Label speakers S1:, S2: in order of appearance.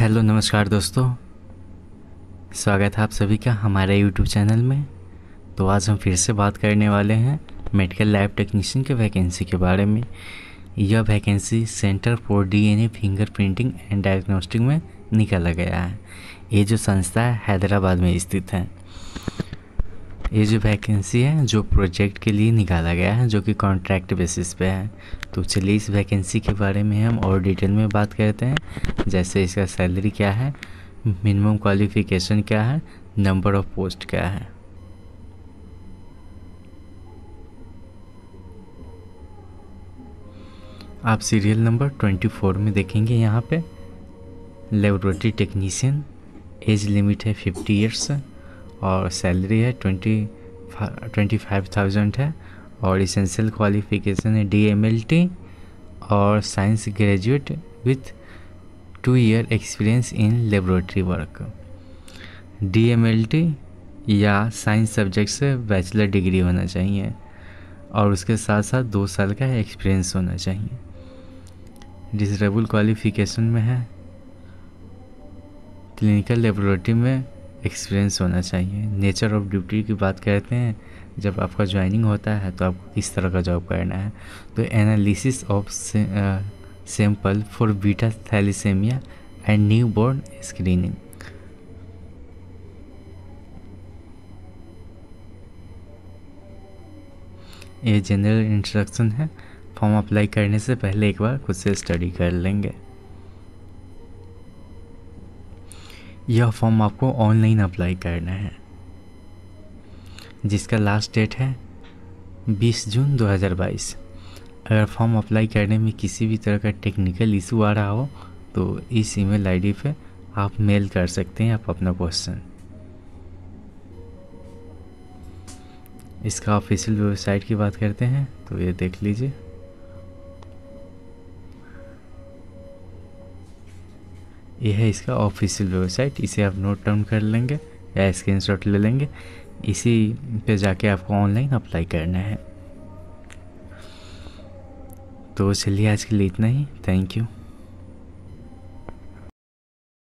S1: hello नमस्कार दोस्तों स्वागत है आप सभी का हमारे यूट्यूब चैनल में तो आज हम फिर से बात करने वाले हैं मेडिकल लैब टेक्नीशियन के वैकेंसी के बारे में यह vacancy centre for DNA fingerprinting and diagnostic में निकाला गया है ये जो संस्था है हैदराबाद में स्थित है ये जो वैकेंसी है जो प्रोजेक्ट के लिए निकाला गया है जो कि कॉन्ट्रैक्ट बेसिस पे है तो चलिए इस वैकेंसी के बारे में हम और डिटेल में बात करते हैं जैसे इसका सैलरी क्या है मिनिमम क्वालिफिकेशन क्या है नंबर ऑफ पोस्ट क्या है आप सीरियल नंबर 24 में देखेंगे यहाँ पे लेबोरेटरी टेक्नीशियन एज लिमिट है 50 इयर्स और सैलरी है ट्वेंटी ट्वेंटी फाइव थाउजेंड है और इसेंशियल क्वालिफिकेशन है डी एम एल टी और science graduate with two year experience in laboratory work D M L T या साइंस सब्जेक्ट से bachelor degree होना चाहिए और उसके साथ साथ दो साल का एक्सपीरियंस होना चाहिए डिजरेबल क्वालिफिकेशन में है क्लिनिकल लेबोरेटरी में एक्सपीरियंस होना चाहिए नेचर ऑफ ड्यूटी की बात करते हैं जब आपका ज्वाइनिंग होता है तो आपको किस तरह का जॉब करना है तो analysis of sample for beta thalassaemia and newborn screening ये जनरल इंस्ट्रक्शन है फॉर्म अप्लाई करने से पहले एक बार खुद से स्टडी कर लेंगे यह फॉर्म आपको ऑनलाइन अप्लाई करना है जिसका लास्ट डेट है 20 जून 2022 अगर फॉर्म अप्लाई करने में किसी भी तरह का टेक्निकल इशू आ रहा हो तो इस ईमेल आईडी पे आप मेल कर सकते हैं आप अपना क्वेश्चन इसका ऑफिशियल वेबसाइट की बात करते हैं तो ये देख लीजिए ये है इसका ऑफिशियल वेबसाइट इसे आप नोट डाउन कर लेंगे या स्क्रीन शॉट ले लेंगे इसी पे जाके आपको ऑनलाइन अप्लाई करना है तो चलिए आज के लिए इतना ही थैंक यू